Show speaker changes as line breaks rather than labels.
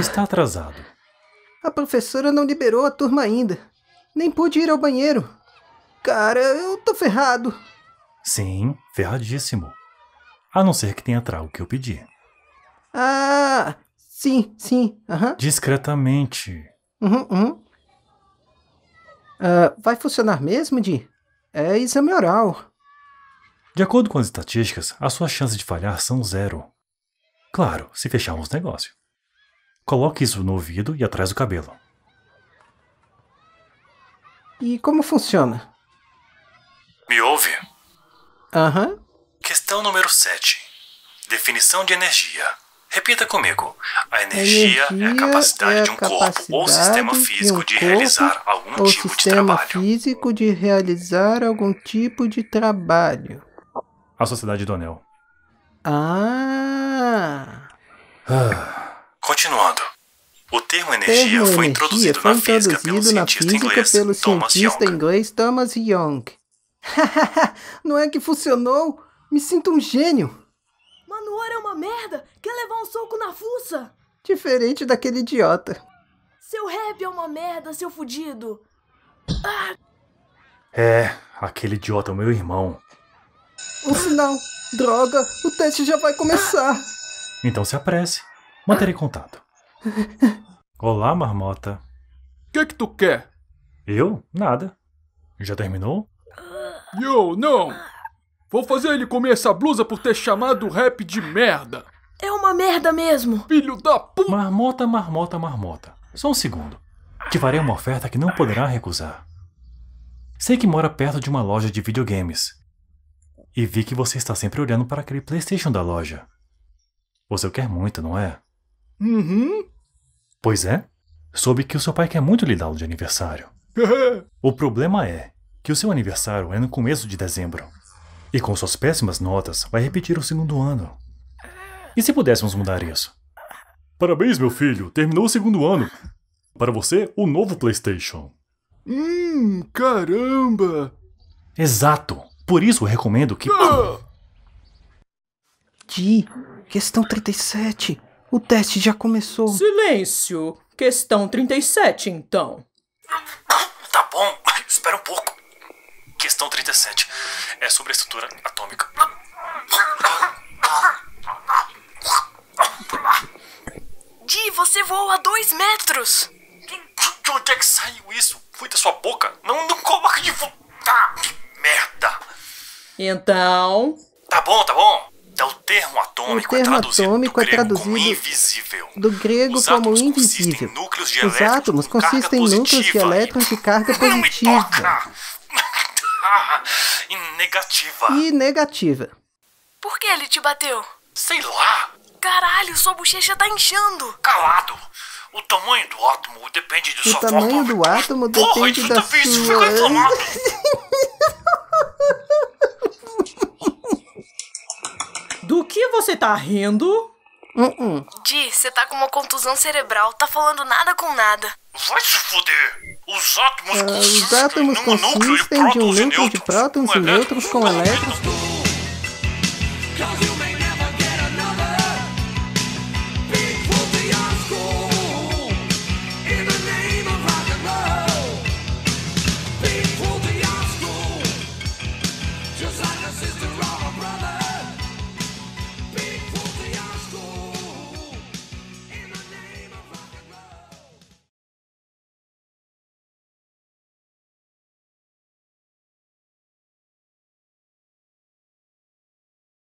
Está atrasado. A professora não liberou a turma ainda. Nem pude ir ao banheiro. Cara, eu tô ferrado. Sim, ferradíssimo. A não ser que tenha trago o que eu pedi. Ah, sim, sim. Uhum. Discretamente. Uhum, uhum. Uh, vai funcionar mesmo, Di? É exame oral. De acordo com as estatísticas, as suas chances de falhar são zero. Claro, se fecharmos o negócio. Coloque isso no ouvido e atrás do cabelo. E como funciona? Me ouve? Aham. Uhum. Questão número 7. Definição de energia. Repita comigo. A energia, energia é a capacidade é a de um capacidade corpo ou sistema físico de, um de realizar algum tipo de trabalho. Ou sistema físico de realizar algum tipo de trabalho. A Sociedade do Anel. Ah! ah. Continuando. O termo energia, termo foi energia introduzido, foi na, introduzido física na física inglês, pelo Thomas cientista inglês Thomas Young. Não é que funcionou? Me sinto um gênio. Manuora é uma merda! Quer levar um soco na fuça? Diferente daquele idiota. Seu rap é uma merda, seu fudido! Ah! É, aquele idiota é o meu irmão. Um sinal. Droga, o teste já vai começar. Então se apresse. Manterei contato. Olá, marmota. O que que tu quer? Eu? Nada. Já terminou? Yo, não! Vou fazer ele comer essa blusa por ter chamado o rap de merda! É uma merda mesmo! Filho da puta! Marmota, marmota, marmota. Só um segundo. Te farei uma oferta que não poderá recusar. Sei que mora perto de uma loja de videogames e vi que você está sempre olhando para aquele PlayStation da loja. Você o quer muito, não é? Uhum. Pois é. Soube que o seu pai quer muito lhe dar o de aniversário. o problema é que o seu aniversário é no começo de dezembro. E com suas péssimas notas, vai repetir o segundo ano. E se pudéssemos mudar isso? Parabéns, meu filho! Terminou o segundo ano! Para você, o novo PlayStation. Hum, caramba! Exato! Por isso recomendo que. Ah! Di, questão 37. O teste já começou. Silêncio! Questão 37, então. Tá bom, espera um pouco. Questão 37 é sobre a estrutura atômica. Di, você voa a dois metros! Então. Tá bom, tá bom. Então, o termo atômico, o termo é traduzido, atômico do, é traduzido invisível. do grego Os como invisível. Os átomos consistem em núcleos de elétrons de carga positiva. Não me toca. e negativa. E negativa. Por que ele te bateu? Sei lá. Caralho, sua bochecha tá inchando. Calado. O tamanho do átomo
depende do o sua
tamanho forma. do átomo depende da sua... Porra, isso fica inflamado. Você tá rindo? Uh -uh. Di, você tá com uma contusão cerebral, tá falando nada com nada. Vai se fuder! Os átomos é, consistem, os átomos num consistem núcleo de, de um núcleo de prótons e nêutrons com elétrons.